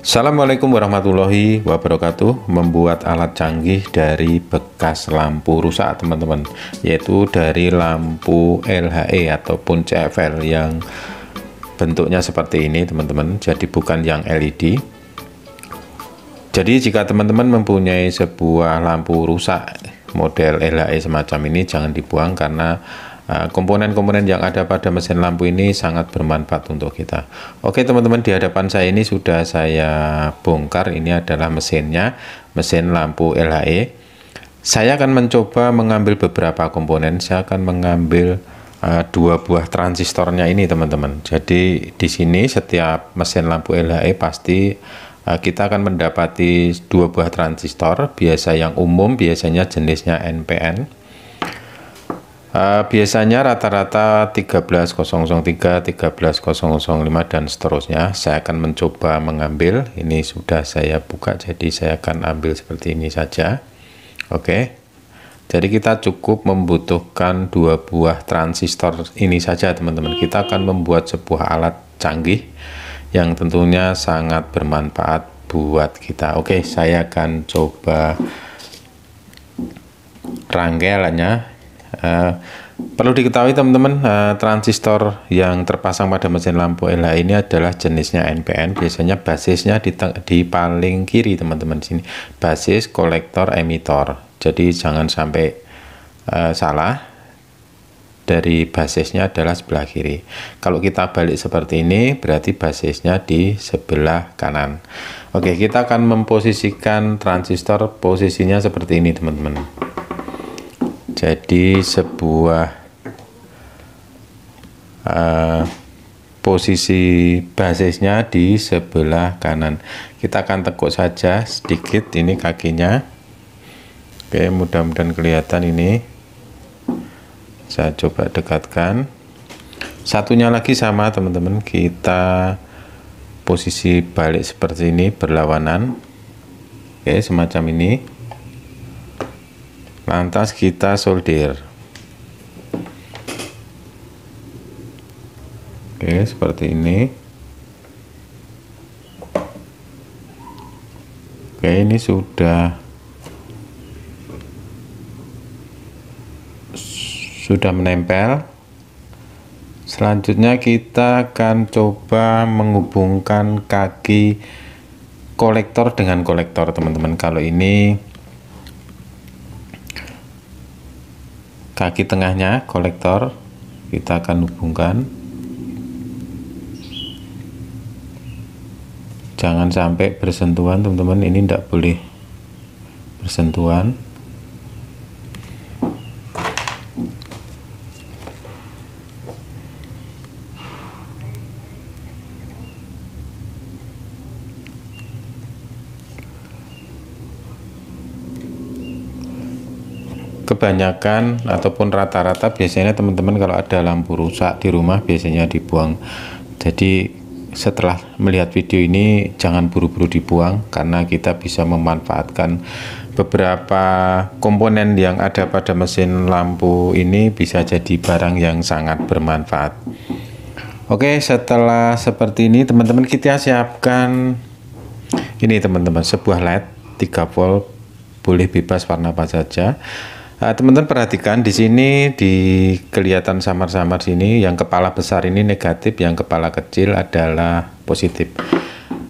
Assalamualaikum warahmatullahi wabarakatuh membuat alat canggih dari bekas lampu rusak teman-teman yaitu dari lampu LHE ataupun CFL yang bentuknya seperti ini teman-teman jadi bukan yang LED jadi jika teman-teman mempunyai sebuah lampu rusak model LHE semacam ini jangan dibuang karena Ah, komponen-komponen yang ada pada mesin lampu ini sangat bermanfaat untuk kita oke teman-teman di hadapan saya ini sudah saya bongkar ini adalah mesinnya mesin lampu LHE saya akan mencoba mengambil beberapa komponen saya akan mengambil ah, dua buah transistornya ini teman-teman jadi di sini setiap mesin lampu LHE pasti ah, kita akan mendapati dua buah transistor biasa yang umum biasanya jenisnya NPN Uh, biasanya rata-rata 13003, 13005 dan seterusnya. Saya akan mencoba mengambil. Ini sudah saya buka jadi saya akan ambil seperti ini saja. Oke. Okay. Jadi kita cukup membutuhkan dua buah transistor ini saja teman-teman. Kita akan membuat sebuah alat canggih yang tentunya sangat bermanfaat buat kita. Oke, okay, saya akan coba rangkelannya Eh, perlu diketahui teman-teman uh, transistor yang terpasang pada mesin lampu LH ini adalah jenisnya NPN biasanya basisnya di, di paling kiri teman-teman sini basis kolektor emitor jadi jangan sampai uh, salah dari basisnya adalah sebelah kiri kalau kita balik seperti ini berarti basisnya di sebelah kanan Oke kita akan memposisikan transistor posisinya seperti ini teman-teman jadi sebuah uh, posisi basisnya di sebelah kanan kita akan tekuk saja sedikit ini kakinya oke mudah-mudahan kelihatan ini saya coba dekatkan satunya lagi sama teman-teman kita posisi balik seperti ini berlawanan oke semacam ini lantas kita solder oke seperti ini oke ini sudah sudah menempel selanjutnya kita akan coba menghubungkan kaki kolektor dengan kolektor teman-teman kalau ini kaki tengahnya kolektor kita akan hubungkan jangan sampai bersentuhan teman-teman ini tidak boleh bersentuhan kebanyakan ataupun rata-rata biasanya teman-teman kalau ada lampu rusak di rumah biasanya dibuang. Jadi setelah melihat video ini jangan buru-buru dibuang karena kita bisa memanfaatkan beberapa komponen yang ada pada mesin lampu ini bisa jadi barang yang sangat bermanfaat oke setelah seperti ini teman-teman kita siapkan ini teman-teman sebuah LED 3 volt boleh bebas warna apa saja Eh, teman-teman perhatikan di sini di kelihatan samar-samar sini yang kepala besar ini negatif, yang kepala kecil adalah positif.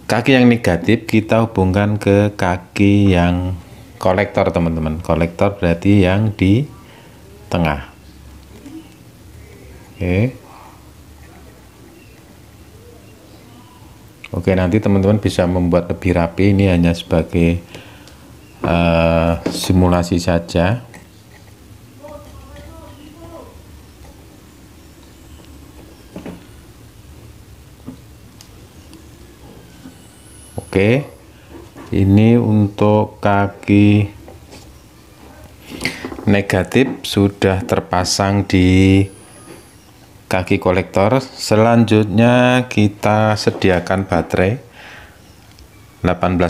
Kaki yang negatif kita hubungkan ke kaki yang kolektor teman-teman. Kolektor berarti yang di tengah. Oke. Oke, nanti teman-teman bisa membuat lebih rapi ini hanya sebagai uh, simulasi saja. oke ini untuk kaki negatif sudah terpasang di kaki kolektor selanjutnya kita sediakan baterai 18650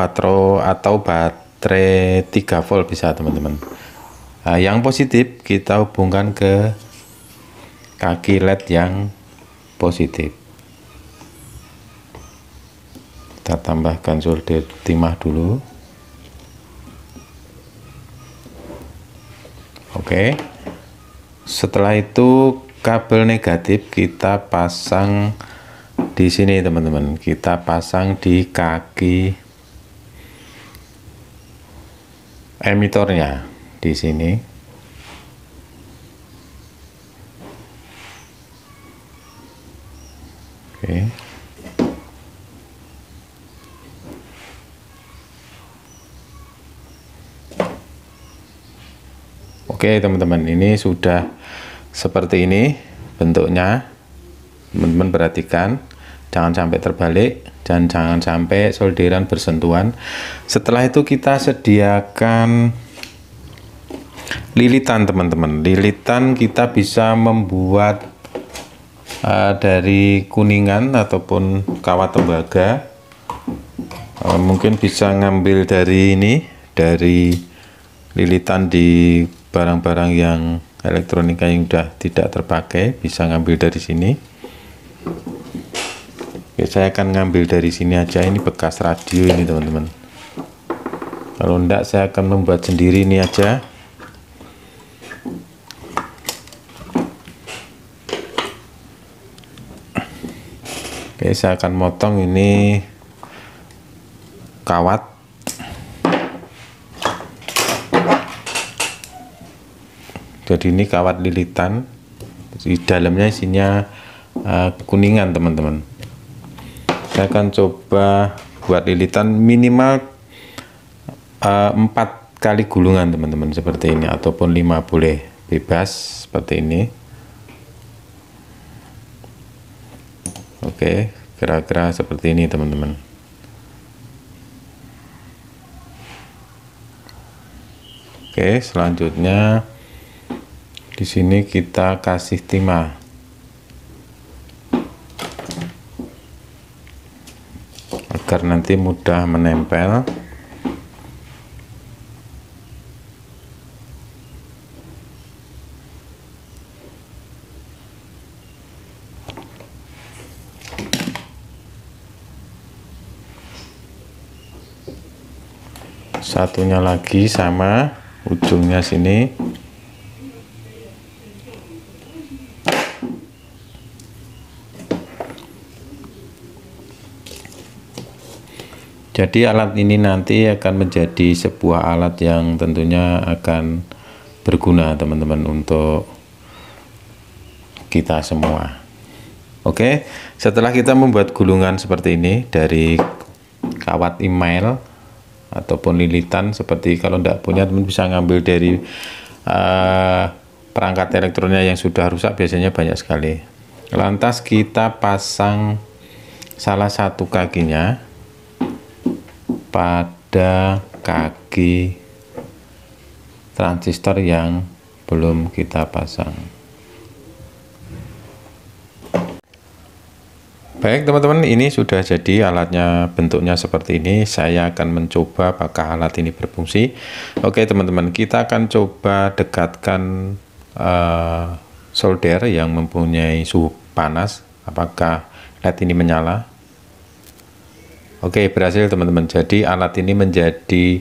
atau atau baterai 3 volt bisa teman-teman nah, yang positif kita hubungkan ke kaki led yang positif kita tambahkan solder timah dulu oke setelah itu kabel negatif kita pasang di sini teman-teman kita pasang di kaki emitornya di sini oke Oke teman-teman ini sudah seperti ini bentuknya teman-teman perhatikan jangan sampai terbalik dan jangan sampai solderan bersentuhan setelah itu kita sediakan lilitan teman-teman lilitan kita bisa membuat uh, dari kuningan ataupun kawat tembaga uh, mungkin bisa ngambil dari ini dari lilitan di barang-barang yang elektronika yang sudah tidak terpakai bisa ngambil dari sini Oke, saya akan ngambil dari sini aja ini bekas radio ini teman-teman kalau enggak saya akan membuat sendiri ini aja Oke saya akan motong ini kawat jadi ini kawat lilitan di dalamnya isinya uh, kuningan teman-teman saya akan coba buat lilitan minimal uh, kali gulungan teman-teman seperti ini ataupun 5 boleh bebas seperti ini oke kira-kira seperti ini teman-teman oke selanjutnya di sini kita kasih timah agar nanti mudah menempel satunya lagi sama ujungnya sini Jadi alat ini nanti akan menjadi sebuah alat yang tentunya akan berguna teman-teman untuk kita semua. Oke, setelah kita membuat gulungan seperti ini dari kawat email ataupun lilitan seperti kalau tidak punya teman bisa ngambil dari uh, perangkat elektronnya yang sudah rusak biasanya banyak sekali. Lantas kita pasang salah satu kakinya pada kaki transistor yang belum kita pasang baik teman-teman ini sudah jadi alatnya bentuknya seperti ini saya akan mencoba apakah alat ini berfungsi oke teman-teman kita akan coba dekatkan uh, solder yang mempunyai suhu panas apakah LED ini menyala Oke, berhasil teman-teman. Jadi alat ini menjadi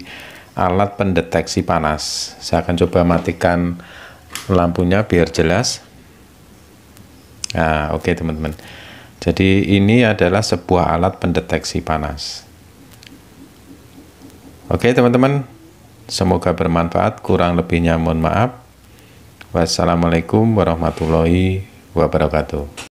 alat pendeteksi panas. Saya akan coba matikan lampunya biar jelas. Nah, oke okay, teman-teman. Jadi ini adalah sebuah alat pendeteksi panas. Oke okay, teman-teman, semoga bermanfaat. Kurang lebihnya mohon maaf. Wassalamualaikum warahmatullahi wabarakatuh.